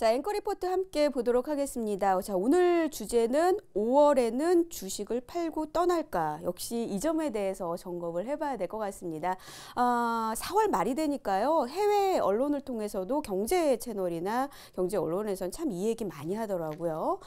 자, 앵커 리포트 함께 보도록 하겠습니다. 자, 오늘 주제는 5월에는 주식을 팔고 떠날까? 역시 이 점에 대해서 점검을 해봐야 될 것 같습니다. 아, 4월 말이 되니까요. 해외 언론을 통해서도 경제 채널이나 경제 언론에선 참이 얘기 많이 하더라고요.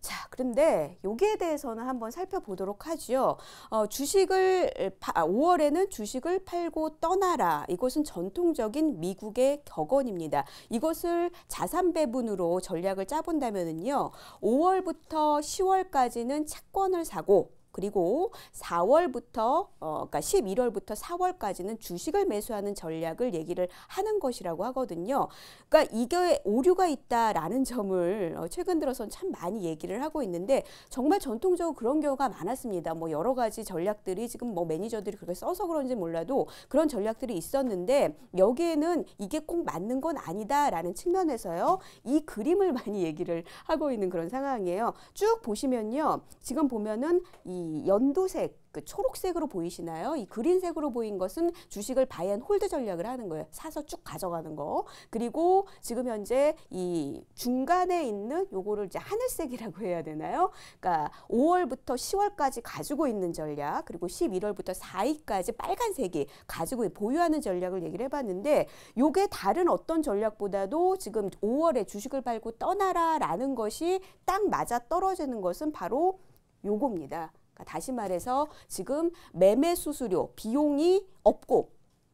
자, 그런데 여기에 대해서는 한번 살펴보도록 하죠. 어, 주식을, 5월에는 아, 주식을 팔고 떠나라. 이것은 전통적인 미국의 격언입니다. 이것을 자산 배분 배분으로 전략을 짜본다면요 5월부터 10월까지는 채권을 사고 그리고 4월부터 어, 그러니까 11월부터 4월까지는 주식을 매수하는 전략을 얘기를 하는 것이라고 하거든요. 그러니까 이게 오류가 있다라는 점을 어, 최근 들어선 참 많이 얘기를 하고 있는데 정말 전통적으로 그런 경우가 많았습니다. 뭐 여러 가지 전략들이 지금 뭐 매니저들이 그렇게 써서 그런지 몰라도 그런 전략들이 있었는데 여기에는 이게 꼭 맞는 건 아니다라는 측면에서요. 이 그림을 많이 얘기를 하고 있는 그런 상황이에요. 쭉 보시면요. 지금 보면은 이 연두색 그 초록색으로 보이시나요? 이 그린색으로 보인 것은 주식을 바이앤 홀드 전략을 하는 거예요. 사서 쭉 가져가는 거. 그리고 지금 현재 이 중간에 있는 요거를 이제 하늘색이라고 해야 되나요? 그러니까 5월부터 10월까지 가지고 있는 전략, 그리고 11월부터 4위까지 빨간색이 가지고 보유하는 전략을 얘기를 해봤는데 요게 다른 어떤 전략보다도 지금 5월에 주식을 팔고 떠나라라는 것이 딱 맞아 떨어지는 것은 바로 요겁니다. 아, 다시 말해서 지금 매매 수수료 비용이 없고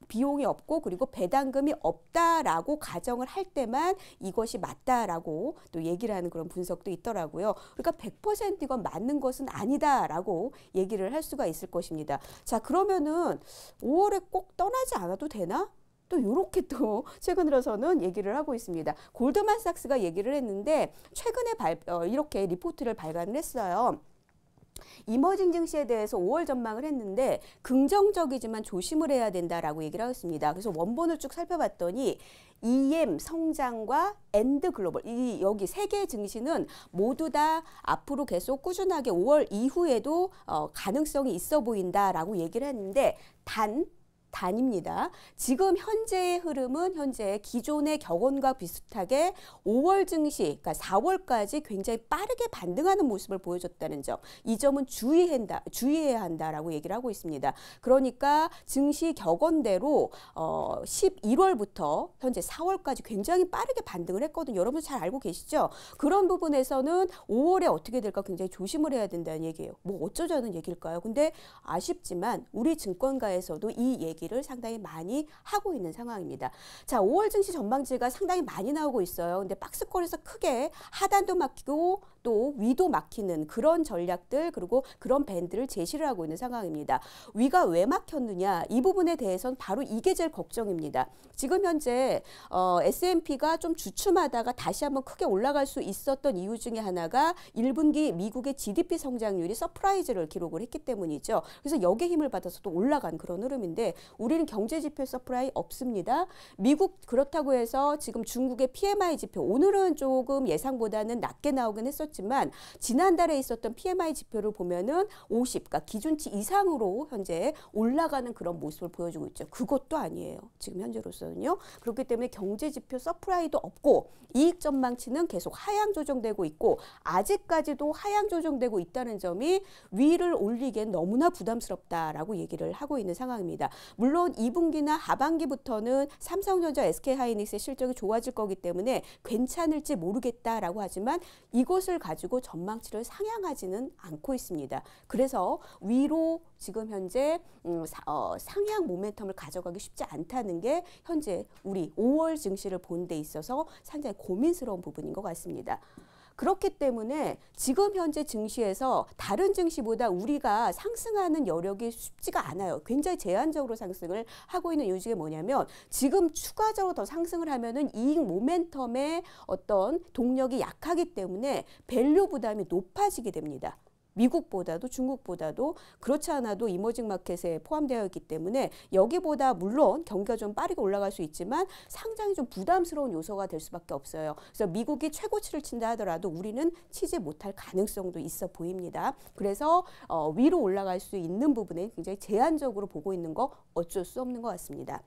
비용이 없고 그리고 배당금이 없다라고 가정을 할 때만 이것이 맞다라고 또 얘기를 하는 그런 분석도 있더라고요. 그러니까 100% 이건 맞는 것은 아니다라고 얘기를 할 수가 있을 것입니다. 자 그러면은 5월에 꼭 떠나지 않아도 되나? 또 이렇게 또 최근 들어서는 얘기를 하고 있습니다. 골드만삭스가 얘기를 했는데 최근에 발, 어, 이렇게 리포트를 발간을 했어요. 이머징 증시에 대해서 5월 전망을 했는데 긍정적이지만 조심을 해야 된다라고 얘기를 하였습니다. 그래서 원본을 쭉 살펴봤더니 EM 성장과 엔드 글로벌 이 여기 세 개의 증시는 모두 다 앞으로 계속 꾸준하게 5월 이후에도 어, 가능성이 있어 보인다라고 얘기를 했는데 단 단입니다. 지금 현재의 흐름은 현재 기존의 격언과 비슷하게 5월 증시, 그러니까 4월까지 굉장히 빠르게 반등하는 모습을 보여줬다는 점, 이 점은 주의한다, 주의해야 한다라고 얘기를 하고 있습니다. 그러니까 증시 격언대로 어, 11월부터 현재 4월까지 굉장히 빠르게 반등을 했거든요. 여러분 잘 알고 계시죠? 그런 부분에서는 5월에 어떻게 될까 굉장히 조심을 해야 된다는 얘기예요. 뭐 어쩌자는 얘기일까요? 근데 아쉽지만 우리 증권가에서도 이 얘기 얘기를 상당히 많이 하고 있는 상황입니다. 자, 5월 증시 전망지가 상당히 많이 나오고 있어요. 근데 박스권에서 크게 하단도 막히고 또 위도 막히는 그런 전략들 그리고 그런 밴드를 제시를 하고 있는 상황입니다. 위가 왜 막혔느냐 이 부분에 대해서는 바로 이게 제일 걱정입니다. 지금 현재 어, S&P가 좀 주춤하다가 다시 한번 크게 올라갈 수 있었던 이유 중에 하나가 1분기 미국의 GDP 성장률이 서프라이즈를 기록을 했기 때문이죠. 그래서 여기에 힘을 받아서 또 올라간 그런 흐름인데 우리는 경제 지표 서프라이 없습니다. 미국 그렇다고 해서 지금 중국의 PMI 지표 오늘은 조금 예상보다는 낮게 나오긴 했었지만 지난달에 있었던 PMI 지표를 보면은 50, 그러니까 기준치 이상으로 현재 올라가는 그런 모습을 보여주고 있죠. 그것도 아니에요. 지금 현재로서는요. 그렇기 때문에 경제 지표 서프라이도 없고 이익 전망치는 계속 하향 조정되고 있고 아직까지도 하향 조정되고 있다는 점이 위를 올리기엔 너무나 부담스럽다라고 얘기를 하고 있는 상황입니다. 물론 2분기나 하반기부터는 삼성전자 SK하이닉스의 실적이 좋아질 거기 때문에 괜찮을지 모르겠다라고 하지만 이것을 가지고 전망치를 상향하지는 않고 있습니다. 그래서 위로 지금 현재 음, 사, 어, 상향 모멘텀을 가져가기 쉽지 않다는 게 현재 우리 5월 증시를 본 데 있어서 상당히 고민스러운 부분인 것 같습니다. 그렇기 때문에 지금 현재 증시에서 다른 증시보다 우리가 상승하는 여력이 쉽지가 않아요. 굉장히 제한적으로 상승을 하고 있는 요지가 뭐냐면 지금 추가적으로 더 상승을 하면은 이익 모멘텀의 어떤 동력이 약하기 때문에 밸류 부담이 높아지게 됩니다. 미국보다도 중국보다도 그렇지 않아도 이머징 마켓에 포함되어 있기 때문에 여기보다 물론 경기가 좀 빠르게 올라갈 수 있지만 상당히 좀 부담스러운 요소가 될 수밖에 없어요. 그래서 미국이 최고치를 친다 하더라도 우리는 치지 못할 가능성도 있어 보입니다. 그래서 어, 위로 올라갈 수 있는 부분에 굉장히 제한적으로 보고 있는 거 어쩔 수 없는 것 같습니다.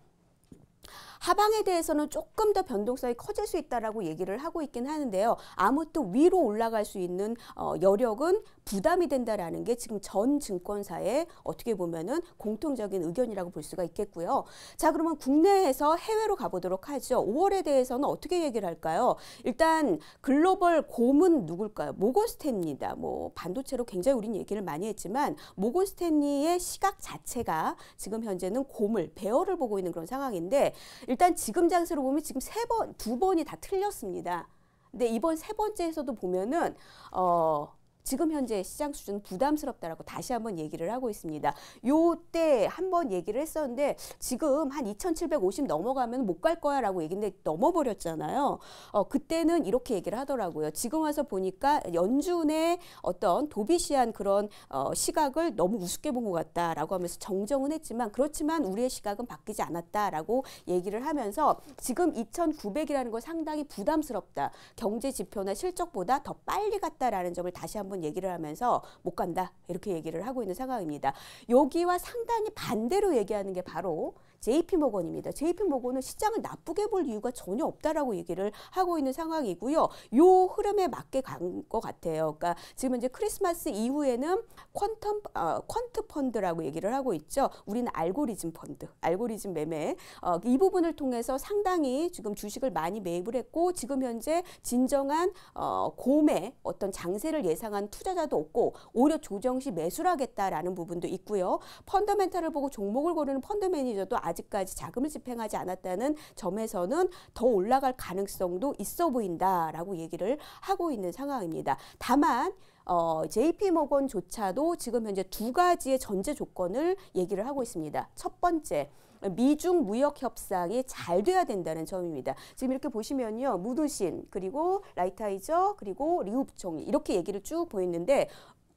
하방에 대해서는 조금 더 변동성이 커질 수 있다라고 얘기를 하고 있긴 하는데요. 아무튼 위로 올라갈 수 있는 어, 여력은 부담이 된다라는 게 지금 전 증권사의 어떻게 보면은 공통적인 의견이라고 볼 수가 있겠고요. 자, 그러면 국내에서 해외로 가보도록 하죠. 5월에 대해서는 어떻게 얘기를 할까요? 일단 글로벌 곰은 누굴까요? 모건스탠리입니다. 뭐 반도체로 굉장히 우린 얘기를 많이 했지만 모건스탠리의 시각 자체가 지금 현재는 곰을 배어를 보고 있는 그런 상황인데 일단 지금 장세로 보면 지금 세 번, 두 번이 다 틀렸습니다. 근데 이번 세 번째에서도 보면은 어 지금 현재 시장 수준 부담스럽다라고 다시 한번 얘기를 하고 있습니다. 요 때 한번 얘기를 했었는데 지금 한 2,750 넘어가면 못 갈 거야라고 얘기했는데 넘어버렸잖아요. 어, 그때는 이렇게 얘기를 하더라고요. 지금 와서 보니까 연준의 어떤 도비시한 그런 어, 시각을 너무 우습게 본 것 같다라고 하면서 정정은 했지만 그렇지만 우리의 시각은 바뀌지 않았다라고 얘기를 하면서 지금 2,900이라는 걸 상당히 부담스럽다. 경제 지표나 실적보다 더 빨리 갔다라는 점을 다시 한번 한번 얘기를 하면서 못 간다 이렇게 얘기를 하고 있는 상황입니다. 여기와 상당히 반대로 얘기하는 게 바로 JP모건입니다. JP모건은 시장을 나쁘게 볼 이유가 전혀 없다라고 얘기를 하고 있는 상황이고요. 요 흐름에 맞게 간 것 같아요. 그러니까 지금 이제 크리스마스 이후에는 퀀텀 어, 퀀트 펀드라고 얘기를 하고 있죠. 우리는 알고리즘 펀드, 알고리즘 매매 어, 이 부분을 통해서 상당히 지금 주식을 많이 매입을 했고 지금 현재 진정한 어, 고매 어떤 장세를 예상한 투자자도 없고 오히려 조정 시 매수하겠다라는 를 부분도 있고요. 펀더멘탈을 보고 종목을 고르는 펀드 매니저도 아 아직까지 자금을 집행하지 않았다는 점에서는 더 올라갈 가능성도 있어 보인다라고 얘기를 하고 있는 상황입니다. 다만 어, JP 모건조차도 지금 현재 두 가지의 전제 조건을 얘기를 하고 있습니다. 첫 번째, 미중 무역 협상이 잘 돼야 된다는 점입니다. 지금 이렇게 보시면요. 무도신 그리고 라이타이저 그리고 리우 부총리 이렇게 얘기를 쭉 보이는데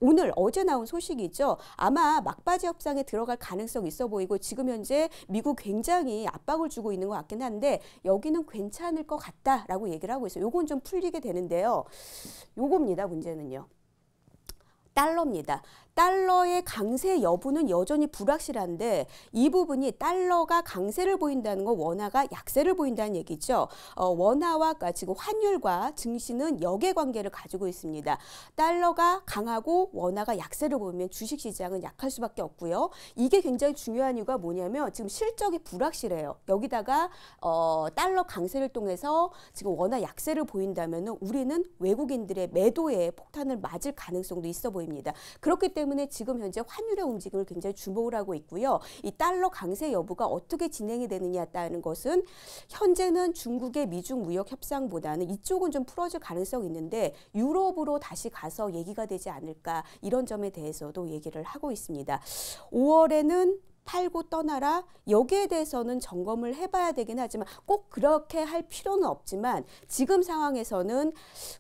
오늘 어제 나온 소식이죠. 아마 막바지 협상에 들어갈 가능성 있어 보이고 지금 현재 미국 굉장히 압박을 주고 있는 것 같긴 한데 여기는 괜찮을 것 같다라고 얘기를 하고 있어요. 요건 좀 풀리게 되는데요. 요겁니다. 문제는요. 달러입니다. 달러의 강세 여부는 여전히 불확실한데 이 부분이 달러가 강세를 보인다는 건 원화가 약세를 보인다는 얘기죠. 어, 원화와 그러니까 지금 환율과 증시는 역의 관계를 가지고 있습니다. 달러가 강하고 원화가 약세를 보이면 주식시장은 약할 수밖에 없고요. 이게 굉장히 중요한 이유가 뭐냐면 지금 실적이 불확실해요. 여기다가 어, 달러 강세를 통해서 지금 원화 약세를 보인다면 우리는 외국인들의 매도에 폭탄을 맞을 가능성도 있어 보입니다. 보입니다. 그렇기 때문에 지금 현재 환율의 움직임을 굉장히 주목을 하고 있고요. 이 달러 강세 여부가 어떻게 진행이 되느냐 따는 것은 현재는 중국의 미중 무역 협상보다는 이쪽은 좀 풀어질 가능성이 있는데 유럽으로 다시 가서 얘기가 되지 않을까 이런 점에 대해서도 얘기를 하고 있습니다. 5월에는 팔고 떠나라 여기에 대해서는 점검을 해봐야 되긴 하지만 꼭 그렇게 할 필요는 없지만 지금 상황에서는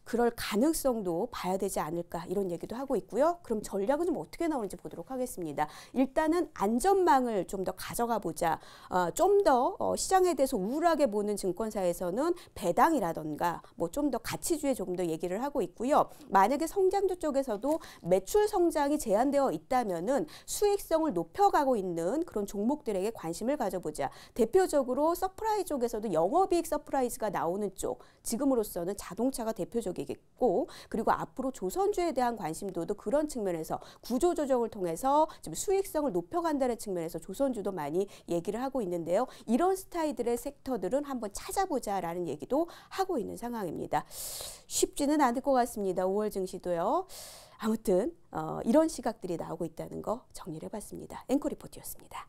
그럴 가능성도 봐야 되지 않을까 이런 얘기도 하고 있고요. 그럼 전략은 좀 어떻게 나오는지 보도록 하겠습니다. 일단은 안전망을 좀 더 가져가 보자. 어, 좀더 어, 시장에 대해서 우울하게 보는 증권사에서는 배당이라던가 뭐 좀 더 가치주에 좀 더 얘기를 하고 있고요. 만약에 성장주 쪽에서도 매출 성장이 제한되어 있다면은 수익성을 높여가고 있는 있는 그런 종목들에게 관심을 가져보자. 대표적으로 서프라이 즈 쪽에서도 영업이익 서프라이즈가 나오는 쪽 지금으로서는 자동차가 대표적이겠고 그리고 앞으로 조선주에 대한 관심도도 그런 측면에서 구조조정을 통해서 지금 수익성을 높여간다는 측면에서 조선주도 많이 얘기를 하고 있는데요. 이런 스타일들의 섹터들은 한번 찾아보자라는 얘기도 하고 있는 상황입니다. 쉽지는 않을 것 같습니다. 5월 증시도요. 아무튼 어, 이런 시각들이 나오고 있다는 거 정리를 해봤습니다. 앵커 리포트였습니다.